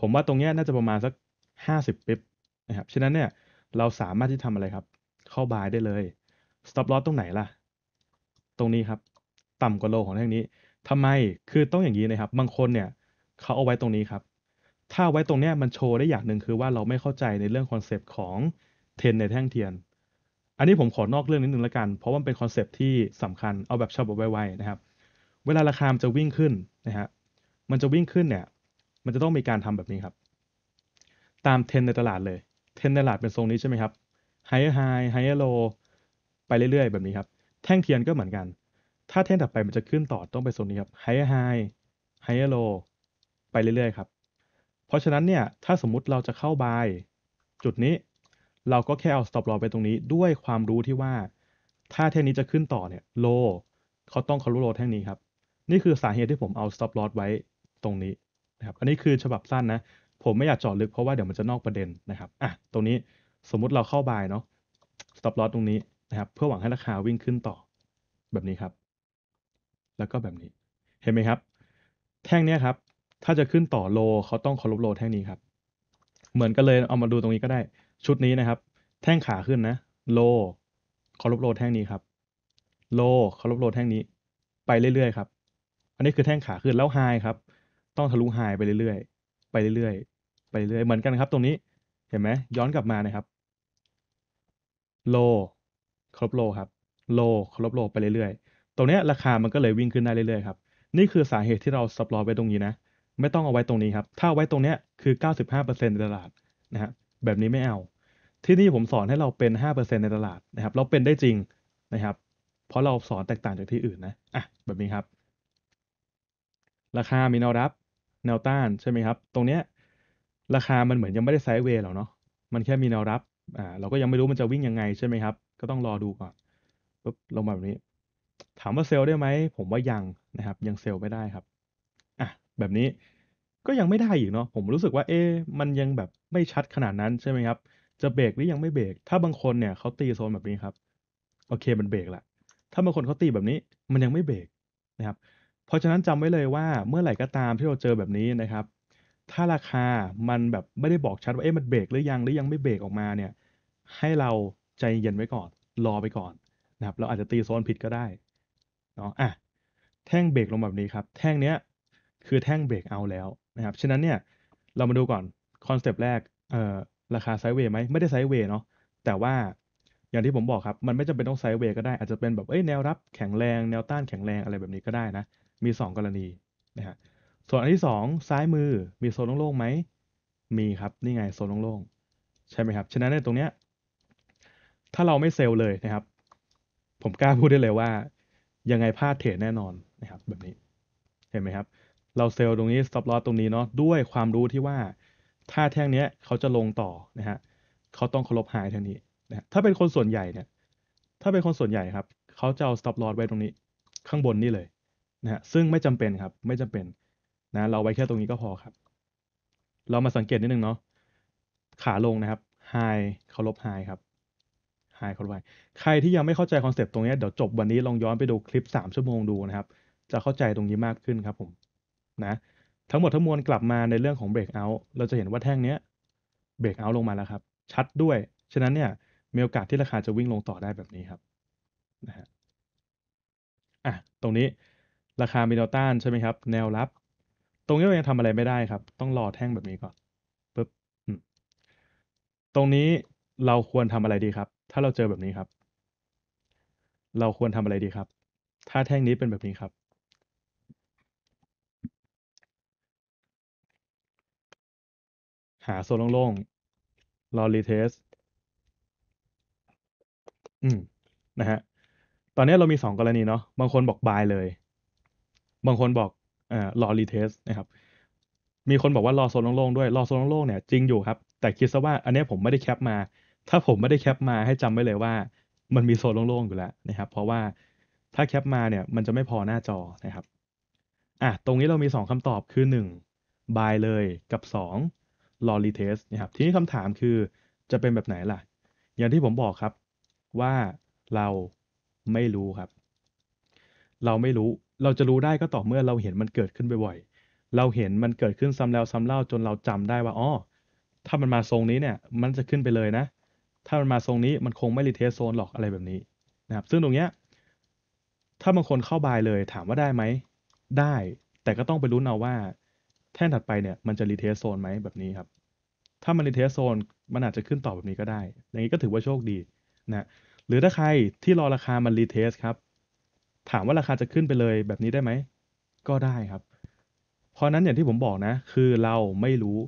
ผมว่าตรงเนี้ยน่าจะประมาณสักห้าสิบปิ๊บนะครับฉะนั้นเนี่ย เราสามารถที่ทำอะไรครับ เข้าบายได้เลย stop loss ตรงไหนล่ะตรงนี้ครับต่ำกว่าโลของแท่งนี้ทำไม คือต้องอย่างนี้นะครับ บางคนเนี่ยเขาเอาไว้ตรงนี้ครับ ถ้าไว้ตรงเนี้ยมันโชว์ได้อย่างหนึ่งคือว่าเราไม่เข้าใจในเรื่องคอนเซปต์ของเทนในแท่งเทียน อันนี้ผมขอนอกเรื่องนิดนึงละกัน เพราะว่าเป็นคอนเซปต์ที่สำคัญ เอาแบบชบบไวๆนะครับ เวลาราคาจะวิ่งขึ้นนะฮะ มันจะวิ่งขึ้นเนี่ย มันจะต้องมีการทำแบบนี้ครับ ตามเทนในตลาดเลย เทนในตลาดเป็นทรงนี้ใช่ไหมครับ ไฮ ไฮ ไฮ โล ไปเรื่อยๆแบบนี้ครับ แท่งเทียนก็เหมือนกันถ้าเท่นถัดไปมันจะขึ้นต่อต้องไปโซนนี้ครับ h i g h high h i g h low ไปเรื่อยๆครับ เพราะฉะนั้นเนี่ย ถ้าสมมุติเราจะเข้า buy จุดนี้ เราก็แค่เอา stop loss ไปตรงนี้ ด้วยความรู้ที่ว่า ถ้าแท่งนี้จะขึ้นต่อเนี่ย low เขาต้องขารู้ low แท่งนี้ครับนี่คือสาเหตุที่ผมเอา stop loss ไว้ตรงนี้นะครับอันนี้คือฉบับสั้นนะ ผมไม่อยากจอดลึกเพราะว่าเดี๋ยวมันจะนอกประเด็นนะครับอ่ะตรงนี้สมมุติเราเข้า buy เนาะ stop loss ตรงนี้นะครับเพื่อหวังให้ราคาวิ่งขึ้นต่อแบบนี้ครับแล้วก็แบบนี้ เห็นไหมครับ แท่งเนี้ยครับ ถ้าจะขึ้นต่อโลเขาต้องเคารพโลแท่งนี้ครับ เหมือนกันเลยเอามาดูตรงนี้ก็ได้ ชุดนี้นะครับ แท่งขาขึ้นนะ โลเคารพโลแท่งนี้ครับ โลเคารพโลแท่งนี้ ไปเรื่อยๆครับ อันนี้คือแท่งขาขึ้นแล้วไฮครับ ต้องทะลุไฮไปเรื่อยๆ ไปเรื่อยๆ ไปเรื่อยๆเหมือนกันครับ ตรงนี้ เห็นไหมย้อนกลับมานะครับ โลเคารพโลครับ โลเคารพโลไปเรื่อย ๆตรงนี้ราคามันก็เลยวิ่งขึ้นได้เรื่อยๆครับ นี่คือสาเหตุที่เราสปอร์ไว้ตรงนี้นะ ไม่ต้องเอาไว้ตรงนี้ครับ ถ้าไว้ตรงนี้คือ 95%ในตลาดนะฮะแบบนี้ไม่เอา ที่นี่ผมสอนให้เราเป็น 5%ในตลาดนะครับ เราเป็นได้จริงนะครับ เพราะเราสอนแตกต่างจากที่อื่นนะ อ่ะ แบบนี้ครับ ราคามีแนวรับ แนวต้านใช่ไหมครับ ตรงเนี้ยราคามันเหมือนยังไม่ได้ไซด์เวย์หรอเนาะ มันแค่มีแนวรับ อ่า เราก็ยังไม่รู้มันจะวิ่งยังไงใช่ไหมครับ ก็ต้องรอดูก่อนปุ๊บ ลงมาแบบนี้ถามว่าเซลล์ได้ไหมผมว่ายังนะครับ ยังเซลล์ไม่ได้ครับอ่ะแบบนี้ก็ยังไม่ได้อีกเนาะผมรู้สึกว่าเอ๊ะมันยังแบบไม่ชัดขนาดนั้นใช่ไหมครับ จะเบรกหรือยังไม่เบรกถ้าบางคนเนี่ยเขาตีโซนแบบนี้ครับโอเคมันเบรกละถ้าบางคนเขาตีแบบนี้ มันยังไม่เบรกนะครับ เพราะฉะนั้นจำไว้เลยว่าเมื่อไหร่ก็ตามที่เราเจอแบบนี้นะครับ ถ้าราคามันแบบไม่ได้บอกชัดว่าเอ๊ะมันเบรกหรือยังหรือยังไม่เบรกออกมาเนี่ยให้เราใจเย็นไว้ก่อนรอไปก่อนนะครับ เราอาจจะตีโซนผิดก็ได้เนาะ อ่ะ แท่งเบรกลงแบบนี้ครับ แท่งเนี้ยคือแท่งเบรกเอาแล้วนะครับ ฉะนั้นเนี่ย เรามาดูก่อนคอนเซปต์แรก เอ่อ ราคาไซด์เวย์ไหมไม่ได้ไซด์เวย์เนาะ แต่ว่า อย่างที่ผมบอกครับ มันไม่จำเป็นต้องไซด์เวย์ก็ได้ อาจจะเป็นแบบ เอ้ย แนวรับแข็งแรง แนวต้านแข็งแรง อะไรแบบนี้ก็ได้นะ มี 2 กรณี นะฮะ ส่วนอันที่ 2 ซ้ายมือ มีโซนโล่งๆไหม มีครับ นี่ไงโซนโล่งๆใช่ไหมครับ ฉะนั้นในตรงเนี้ย ถ้าเราไม่เซลล์เลยนะครับ ผมกล้าพูดได้เลยว่ายังไงพลาดเทรดแน่นอนนะครับ แบบนี้ เห็นไหมครับเราเซลล์ตรงนี้สต็อปลอสตรงนี้เนาะด้วยความรู้ที่ว่าถ้าแท่งเนี้ยเขาจะลงต่อนะฮะเขาต้องเคารพหายแท่งนี้นะถ้าเป็นคนส่วนใหญ่เนี่ยถ้าเป็นคนส่วนใหญ่ครับ เขาจะเอาสต็อปลอสไว้ตรงนี้ ข้างบนนี่เลยนะฮะซึ่งไม่จำเป็นครับ ไม่จำเป็นนะเราไว้แค่ตรงนี้ก็พอครับ เรามาสังเกตนิดนึงเนาะขาลงนะครับไฮเคารพไฮครับหายเข้าไปใครที่ยังไม่เข้าใจคอนเซปต์ตรงนี้เดี๋ยวจบวันนี้ลองย้อนไปดูคลิป 3 ชั่วโมงดูนะครับ จะเข้าใจตรงนี้มากขึ้นครับผม นะ ทั้งหมดทั้งมวลกลับมาในเรื่องของ breakout เราจะเห็นว่าแท่งนี้เ breakout ลงมาแล้วครับ ชัดด้วย ฉะนั้นเนี่ยมีโอกาสที่ราคาจะวิ่งลงต่อได้แบบนี้ครับนะฮะ อ่ะตรงนี้ราคามีแนวต้านใช่ไหมครับแนวรับ ตรงนี้เรายังทำอะไรไม่ได้ครับ ต้องรอแท่งแบบนี้ก่อนปึ๊บ ตรงนี้เราควรทำอะไรดีครับถ้าเราเจอแบบนี้ครับ เราควรทำอะไรดีครับ ถ้าแท่งนี้เป็นแบบนี้ครับ หาโซนโล่งๆ รอรีเทส อืม นะฮะ ตอนนี้เรามีสองกรณีเนาะ บางคนบอกบายเลย บางคนบอกอ่ารอรีเทส นะครับ มีคนบอกว่า รอโซนโล่งๆ ด้วย รอโซนโล่งๆเนี่ยจริงอยู่ครับ แต่คิดซะว่า อันนี้ผมไม่ได้แคปมาถ้าผมไม่ได้แคปมาให้จำไว้เลยว่ามันมีโซนโล่งๆ อยู่แล้วนะครับเพราะว่าถ้าแคปมาเนี่ยมันจะไม่พอหน้าจอนะครับอ่ะตรงนี้เรามี 2 คำตอบคือ1 buy เลยกับ 2 l o r e test นะครับทีนี้คำถามคือจะเป็นแบบไหนล่ะ อย่างที่ผมบอกครับว่าเราไม่รู้ครับ เราไม่รู้เราจะรู้ได้ก็ต่อเมื่อเราเห็นมันเกิดขึ้นบ่อยๆเราเห็นมันเกิดขึ้นซ้ำแล้วซ้ำเล่าจนเราจำได้ว่าอ๋อถ้ามันมาทรงนี้เนี่ย มันจะขึ้นไปเลยนะถ้ามันมาทรงนี้มันคงไม่รีเทสโซนหรอกอะไรแบบนี้นะครับซึ่งตรงเนี้ยถ้าบางคนเข้าบายเลยถามว่าได้ไหม ได้ แต่ก็ต้องไปรุ้นเอาว่า แท่นถัดไปเนี่ยมันจะรีเทสโซนไหมแบบนี้ครับถ้ามันรีเทสโซนมันอาจจะขึ้นต่อแบบนี้ก็ได้ อย่างนี้ก็ถือว่าโชคดีนะหรือถ้าใครที่รอราคามันรีเทสครับถามว่าราคาจะขึ้นไปเลยแบบนี้ได้ไหม ก็ได้ครับ เพราะนั้นอย่างที่ผมบอกนะคือเราไม่รู้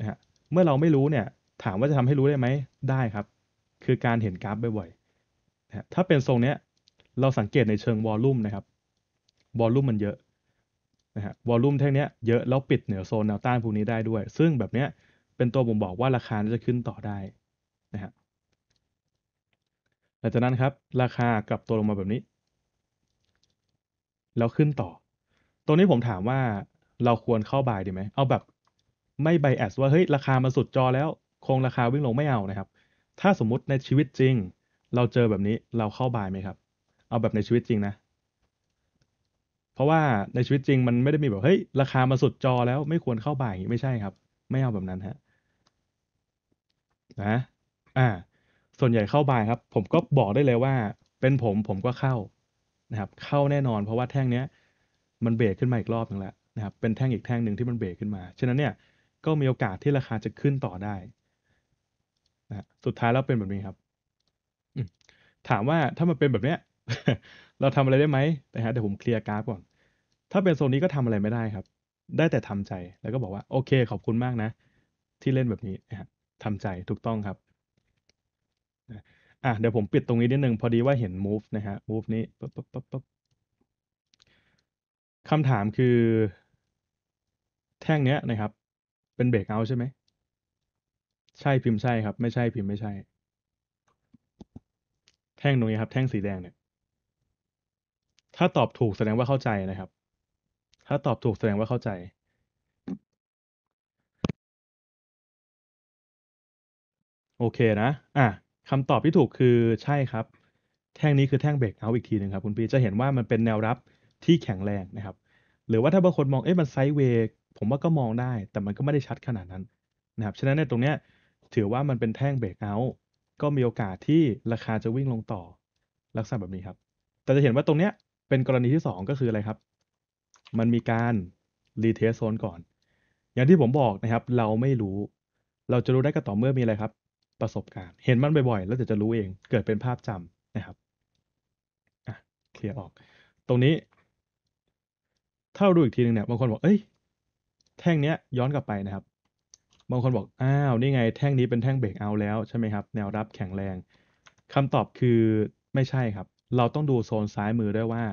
นะฮะเมื่อเราไม่รู้เนี่ย ถามว่าจะทำให้รู้ได้ไหมได้ครับคือการเห็นกราฟบ่อยๆถ้าเป็นทรงเนี้ยเราสังเกตในเชิงวอลลุ่มนะครับ วอลลุ่มมันเยอะนะฮะ วอลลุ่มแท่งเนี้ยเยอะแล้วปิดเหนือโซนแนวต้านพวกนี้ได้ด้วย ซึ่งแบบเนี้ยเป็นตัวบ่งบอกว่าราคาจะขึ้นต่อได้นะฮะหลังจากนั้นครับ ราคากลับตัวลงมาแบบนี้แล้วขึ้นต่อตรงนี้ผมถามว่าเราควรเข้าบายดีไหม เอาแบบไม่ไบแอสว่าเฮ้ยราคามาสุดจอแล้วคงราคาวิ่งลงไม่เอานะครับถ้าสมมุติในชีวิตจริง เราเจอแบบนี้เราเข้าบายไหมครับ เอาแบบในชีวิตจริงนะ เพราะว่าในชีวิตจริงมันไม่ได้มีแบบเฮ้ยราคามาสุดจอแล้วไม่ควรเข้าบาย่ายไม่ใช่ครับ ไม่เอาแบบนั้นฮะนะอ่าส่วนใหญ่เข้าบายครับ ผมก็บอกได้เลยว่า เป็นผมผมก็เข้านะครับ เข้าแน่นอน เพราะว่าแท่งเนี้ย มันเบรกขึ้นมาอีกรอบหนึ่งแล้วนะครับเป็นแท่งอีกแท่งหนึ่งที่มันเบรกขึ้นมาฉะนั้นเนี่ยก็มีโอกาสที่ราคาจะขึ้นต่อได้นะสุดท้ายแล้วเป็นแบบนี้ครับ ถามว่าถ้ามันเป็นแบบเนี้ยเราทำอะไรได้ไหมนะฮะเดี๋ยวผมเคลียร์กราฟก่อน ถ้าเป็นโซนนี้ก็ทำอะไรไม่ได้ครับ ได้แต่ทำใจแล้วก็บอกว่าโอเคขอบคุณมากนะ ที่เล่นแบบนี้นะฮะทำใจถูกต้องครับอ่ะเดี๋ยวผมปิดตรงนี้นิดนึง พอดีว่าเห็น move นะฮะ move นี้ปับป๊บปับป๊บคำถามคือ แท่งเนี้ยนะครับ เป็นเบรกเอาใช่ไหมใช่พิมพ์ใช่ครับไม่ใช่พิมพ์ไม่ใช่ แท่งตรงนี้ครับ แท่งสีแดงเนี่ย ถ้าตอบถูกแสดงว่าเข้าใจนะครับ ถ้าตอบถูกแสดงว่าเข้าใจ โอเคนะอ่ะคำตอบที่ถูกคือใช่ครับ แท่งนี้คือแท่งเบรกเอาอีกทีหนึ่งครับคุณปีจะเห็นว่ามันเป็นแนวรับที่แข็งแรงนะครับ หรือว่าถ้าบางคนมองเอ๊ะมันไซด์เวย์ผมว่าก็มองได้ แต่มันก็ไม่ได้ชัดขนาดนั้นนะครับฉะนั้นในตรงเนี้ยถือว่ามันเป็นแท่งเบรกเอาท์ก็มีโอกาสที่ราคาจะวิ่งลงต่อลักษณะแบบนี้ครับ แต่จะเห็นว่าตรงเนี้ยเป็นกรณีที่ 2 ก็คืออะไรครับ มันมีการรีเทสโซนก่อน อย่างที่ผมบอกนะครับ เราไม่รู้ เราจะรู้ได้ก็ต่อเมื่อมีอะไรครับ ประสบการณ์เห็นมันบ่อยๆแล้วเดี๋ยวจะรู้เองเกิดเป็นภาพจำนะครับอ่ะเคลียร์ออก ตรงนี้ถ้าเราดูอีกทีนึงเนี่ยบางคนบอกเอ้ยแท่งเนี้ยย้อนกลับไปนะครับบางคนบอก อ้าว นี่ไง แท่งนี้เป็นแท่งเบรกเอาแล้ว ใช่ไหมครับ แนวรับแข็งแรง คำตอบคือ ไม่ใช่ครับ เราต้องดูโซนซ้ายมือด้วยว่า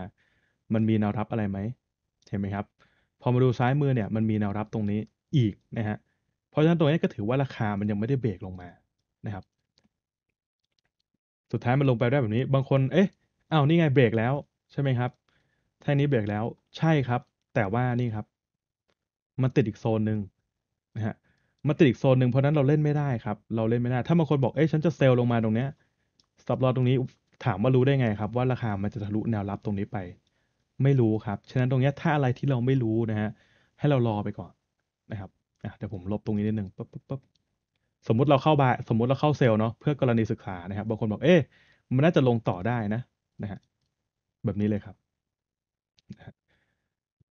มันมีแนวรับอะไรไหมเห็นไหมครับ พอมาดูซ้ายมือเนี่ย มันมีแนวรับตรงนี้อีกนะฮะ เพราะฉะนั้นตรงนี้ก็ถือว่าราคามันยังไม่ได้เบรกลงมา นะครับ สุดท้ายมันลงไปได้แบบนี้ บางคน เอ๊ะ อ้าว นี่ไง เบรกแล้ว ใช่ไหมครับ แท่งนี้เบรกแล้ว ใช่ครับ แต่ว่านี่ครับ มันติดอีกโซนหนึ่งนะฮะมันติดอีกโซนหนึ่งเพราะนั้น เราเล่นไม่ได้ครับ เราเล่นไม่ได้ ถ้าบางคนบอกเอ้ยฉันจะเซลล์ลงมาตรงเนี้ยสต็อปลอตรงนี้ถามว่ารู้ได้ไงครับ ว่าราคามันจะทะลุแนวรับตรงนี้ไป ไม่รู้ครับฉะนั้นตรงเนี้ยถ้าอะไรที่เราไม่รู้นะฮะให้เรารอไปก่อนนะครับอ่ะเดี๋ยวผมลบตรงนี้นิดหนึ่งปั๊บปั๊บปั๊บสมมติเราเข้าบาสมมติเราเข้าเซลล์เนาะเพื่อกรณีศึกษานะครับ บางคนบอกเอ๊ะมันน่าจะลงต่อได้นะนะฮะแบบนี้เลยครับ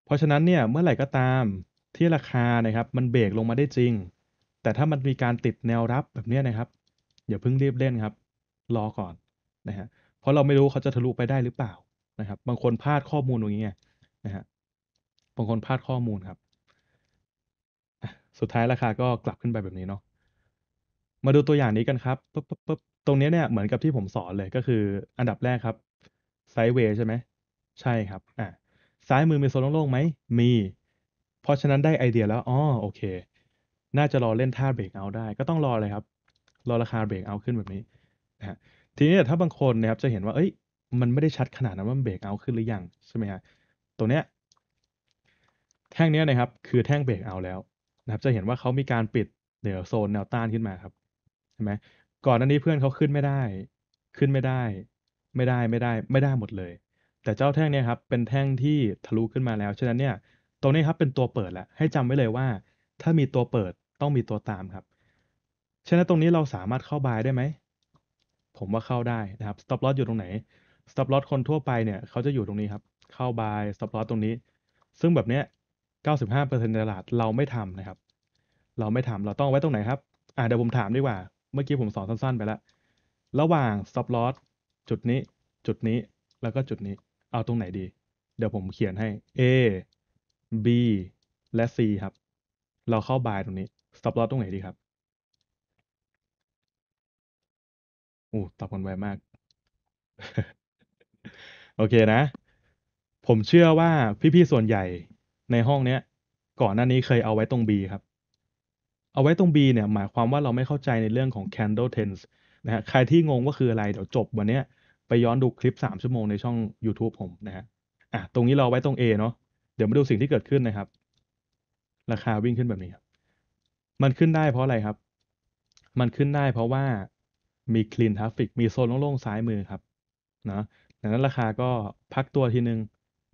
เพราะฉะนั้นเนี่ยเมื่อไหร่ก็ตามที่ราคานะครับ มันเบรกลงมาได้จริงแต่ถ้ามันมีการติดแนวรับแบบนี้นะครับ อย่าเพิ่งรีบเล่นครับรอก่อนนะฮะ เพราะเราไม่รู้เขาจะทะลุไปได้หรือเปล่านะครับ บางคนพลาดข้อมูลอย่างเงี้ยนะฮะบางคนพลาดข้อมูลครับสุดท้ายราคาก็กลับขึ้นไปแบบนี้เนาะมาดูตัวอย่างนี้กันครับปุ๊บปุ๊บป๊ตรงนี้เนี่ย เหมือนกับที่ผมสอนเลยก็คืออันดับแรกครับไซด์เวย์ใช่ไหมใช่ครับอ่าซ้ายมือมีโซนโล่งไหมมี เพราะฉะนั้นได้ไอเดียแล้วอ๋อโอเคน่าจะรอเล่นท่าเบรกเอาได้ ก็ต้องรอเลยครับ รอราคาเบรกเอาขึ้นแบบนี้นะทีนี้ถ้าบางคนนะครับจะเห็นว่าเอ้ย มันไม่ได้ชัดขนาดนั้นว่าเบรกเอาขึ้นหรือยังใช่ไหมฮะตัวเนี้ย แท่งเนี้ยนะครับ คือแท่งเบรกเอาแล้วนะครับ จะเห็นว่าเขามีการปิดเดี๋ยวโซนแนวต้านขึ้นมาครับใช่ไหมก่อนหน้านี้เพื่อนเขาขึ้นไม่ได้ ขึ้นไม่ได้ ไม่ได้ไม่ได้ ไม่ได้หมดเลย แต่เจ้าแท่งเนี้ยครับเป็นแท่งที่ทะลุขึ้นมาแล้วฉะนั้นเนี่ยตรงนี้ครับเป็นตัวเปิดแหละ ให้จำไว้เลยว่าถ้ามีตัวเปิดต้องมีตัวตามครับฉะนั้นตรงนี้เราสามารถเข้าบายได้ไหม ผมว่าเข้าได้นะครับ stop loss อยู่ตรงไหน stop loss คนทั่วไปเนี่ย เขาจะอยู่ตรงนี้ครับ เข้าบาย stop loss ตรงนี้ ซึ่งแบบเนี้ย95%ในตลาดเราไม่ทำนะครับ เราไม่ทำ เราต้องไว้ตรงไหนครับอ่าเดี๋ยวผมถามดีกว่า เมื่อกี้ผมสอนสั้นๆ ไปแล้ว ระหว่าง stop loss จุดนี้ จุดนี้ แล้วก็จุดนี้ เอาตรงไหนดี เดี๋ยวผมเขียนให้ A B และ C ครับเราเข้าบายตรงนี้สต็อปลอตตรงไหนดีครับโอ้ตอบกันไวมาก โอเคนะ ผมเชื่อว่าพี่ ๆ ส่วนใหญ่ในห้องเนี้ยก่อนหน้านี้เคยเอาไว้ตรง B ครับ เอาไว้ตรง B เนี่ย หมายความว่าเราไม่เข้าใจในเรื่องของ candle tens นะฮะ ใครที่งงว่าคืออะไรเดี๋ยวจบวันเนี้ยไปย้อนดูคลิป 3 ชั่วโมงในช่อง YouTube ผมนะฮะ อ่ะ ตรงนี้เราไว้ตรง A เนาะ เดี๋ยวมาดูสิ่งที่เกิดขึ้นนะครับราคาวิ่งขึ้นแบบนี้ครับมันขึ้นได้เพราะอะไรครับ มันขึ้นได้เพราะว่ามีคลีนทราฟิกมีโซนโล่งๆ ซ้ายมือครับ นะ ดังนั้นราคาก็พักตัวทีนึง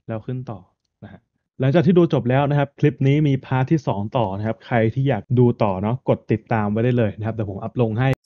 แล้วขึ้นต่อนะฮะ หลังจากที่ดูจบแล้วนะครับ คลิปนี้มีพาร์ทที่ 2 ต่อนะครับ ใครที่อยากดูต่อเนาะกดติดตามไว้ได้เลยนะครับ แต่ผมอัพลงให้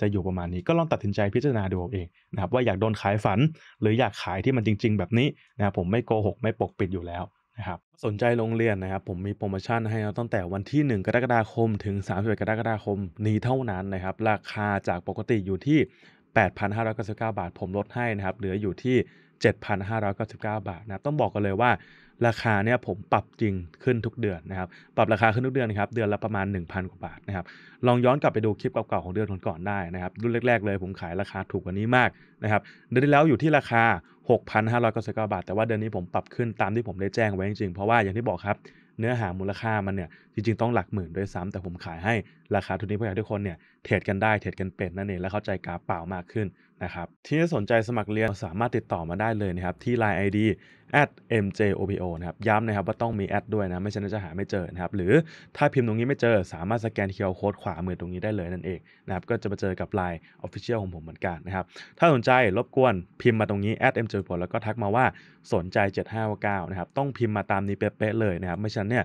จะอยู่ประมาณนี้ก็ลองตัดสินใจพิจารณาดูเองนะครับว่าอยากโดนขายฝันหรืออยากขายที่มันจริงๆแบบนี้นะครับผมไม่โกหก ไม่ปกปิดอยู่แล้วนะครับสนใจโรงเรียนนะครับ ผมมีโปรโมชั่นให้ตั้งแต่วันที่ 1 กรกฎาคม ถึง31กรกฎาคม นี้เท่านั้นนะครับ ราคาจากปกติอยู่ที่ 8,599 บาทผมลดให้นะครับเหลืออยู่ที่ 7,599 บาทนะครับต้องบอกกันเลยว่าราคาเนี่ยผมปรับจริงขึ้นทุกเดือนนะครับ ปรับราคาขึ้นทุกเดือนนะครับเดือนละประมาณ 1,000กว่าบาทนะครับลองย้อนกลับไปดูคลิปเก่าๆของเดือนก่อนๆได้นะครับรุ่นแรกๆ เลยผมขายราคาถูกกว่านี้มากนะครับเดือนที่แล้วอยู่ที่ราคา 6,599บาท แต่ว่าเดือนนี้ผมปรับขึ้นตามที่ผมได้แจ้งไว้จริงๆเพราะว่าอย่างที่บอกครับ เนื้อหามูลค่ามันเนี่ยจริงๆต้องหลักหมื่นด้วยซ้ำแต่ผมขายให้ราคาทุนนี้เพื่อให้ทุกคนเนี่ยเทรดกันได้เทรดกันเป็นนั่นเองและเข้าใจกราฟเปล่ามากขึ้นนะครับที่สนใจสมัครเรียนสามารถติดต่อมาได้เลยนะครับที่ Line ID at mjopo นะครับย้ำนะครับว่าต้องมีแอดด้วยนะไม่ฉะนั้นจะหาไม่เจอนะครับหรือถ้าพิมพ์ตรงนี้ไม่เจอสามารถสแกนเคอร์โค้ดขวามือตรงนี้ได้เลยนั่นเองนะครับก็จะมาเจอกับ Line Official ของผมเหมือนกันนะครับถ้าสนใจรบกวนพิมพ์มาตรงนี้ at mjopo แล้วก็ทักมาว่าสนใจ 7 5 9นะครับต้องพิมพ์มาตามนี้เป๊ะๆเลยนะครับไม่ฉะนั้นเนี่ย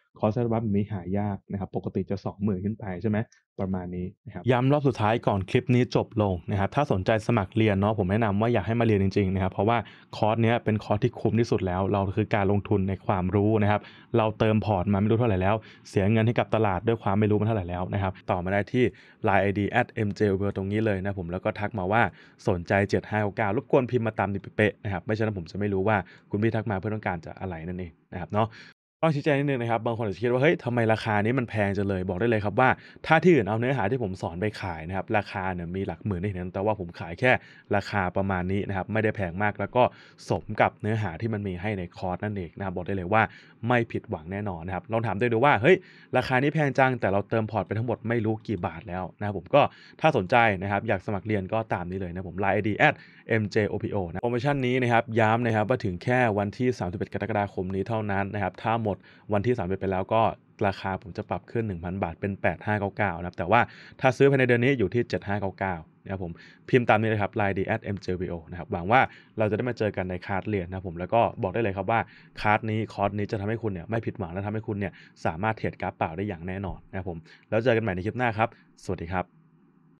คอร์สซอร์บฟนี้หายากนะครับปกติจะ 20,000ขึ้นไปใช่ไหมประมาณนี้นะครับย้ำรอบสุดท้ายก่อนคลิปนี้จบลงนะครับถ้าสนใจสมัครเรียนเนาะผมแนะนำว่าอยากให้มาเรียนจริงๆนะครับเพราะว่าคอร์สเนี้ยเป็นคอร์สที่คุ้มที่สุดแล้ว เราคือการลงทุนในความรู้นะครับเราเติมพอร์ตมาไม่รู้เท่าไหร่แล้ว เสียเงินให้กับตลาดด้วยความไม่รู้มาเท่าไหร่แล้วนะครับต่อมาได้ที่ Line ID at mjwell ตรงนี้เลยนะผมแล้วก็ทักมาว่าสนใจ7 5ห9รบกวนพิมพ์มาตามนี้เป๊ะนะครับไม่เช่นนั้นผมจะไม่รู้ว่าคุณพี่ทักมาเพื่อต้องการจะอะไรนั่นเองนะครับเนาะต้องชี้แจงนิดนึงนะครับบางคนอาจจะคิดว่าเฮ้ยทำไมราคานี้มันแพงจังเลยบอกได้เลยครับว่า ถ้าที่อื่นเอาเนื้อหาที่ผมสอนไปขายนะครับ ราคาเนี่ยมีหลักหมื่นได้เห็นแต่ว่าผมขายแค่ราคาประมาณนี้นะครับ ไม่ได้แพงมากแล้วก็สมกับเนื้อหาที่มันมีให้ในคอร์สนั่นเองนะครับ บอกได้เลยว่าไม่ผิดหวังแน่นอนนะครับลองถามด้วยดูว่า เฮ้ย ราคานี้แพงจัง แต่เราเติมพอร์ตไปทั้งหมดไม่รู้กี่บาทแล้วนะครับ ผมก็ถ้าสนใจนะครับ อยากสมัครเรียนก็ตามนี้เลยนะผมไลน์ีแอด mjopo นะ โปรโมชั่นนี้นะครับ ย้ำนะครับว่าถึงแค่วันที่ 31กรกฎาคมนี้เท่านั้นนะครับ ถ้าหมดวันที่ 31ไปแล้วก็ราคาผมจะปรับขึ้น 1,000 บาทเป็น8599นะครับแต่ว่าถ้าซื้อภายในเดือนนี้อยู่ที่ 7599นะครับผมพิมพ์ตามนี้เลยครับ line d at mjbo นะครับหวังว่าเราจะได้มาเจอกันในคาร์ดเรียนนะผมแล้วก็บอกได้เลยครับว่าคาร์ดนี้คอร์สนี้จะทำให้คุณเนี่ยไม่ผิดหวังและทำให้คุณเนี่ยสามารถเทรดกราฟเปล่าได้อย่างแน่นอนนะครับผมแล้วเจอกันใหม่ในคลิปหน้าครับ สวัสดีครับ